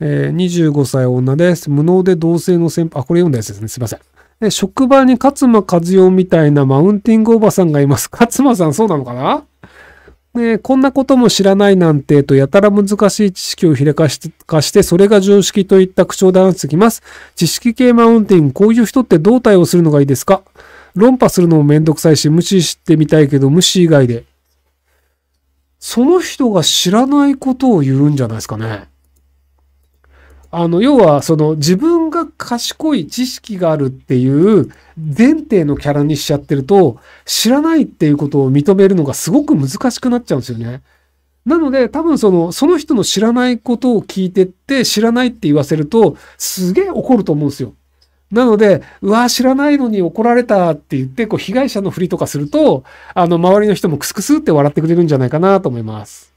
えー、25歳女です。無能で同性の先輩、あ、これ読んだやつですね。すいません。え、職場に勝間和代みたいなマウンティングおばさんがいます。勝間さんそうなのかなね、こんなことも知らないなんてとやたら難しい知識をひれかしかして、それが常識といった口調で話してきます。知識系マウンティング、こういう人ってどう対応するのがいいですか論破するのもめんどくさいし、無視してみたいけど、無視以外で。その人が知らないことを言うんじゃないですかね。あの、要は、その自分が賢い知識があるっていう前提のキャラにしちゃってると、知らないっていうことを認めるのがすごく難しくなっちゃうんですよね。なので、多分その、その人の知らないことを聞いてって、知らないって言わせると、すげえ怒ると思うんですよ。なので、うわ、知らないのに怒られたって言って、こう、被害者のふりとかすると、あの、周りの人もクスクスって笑ってくれるんじゃないかなと思います。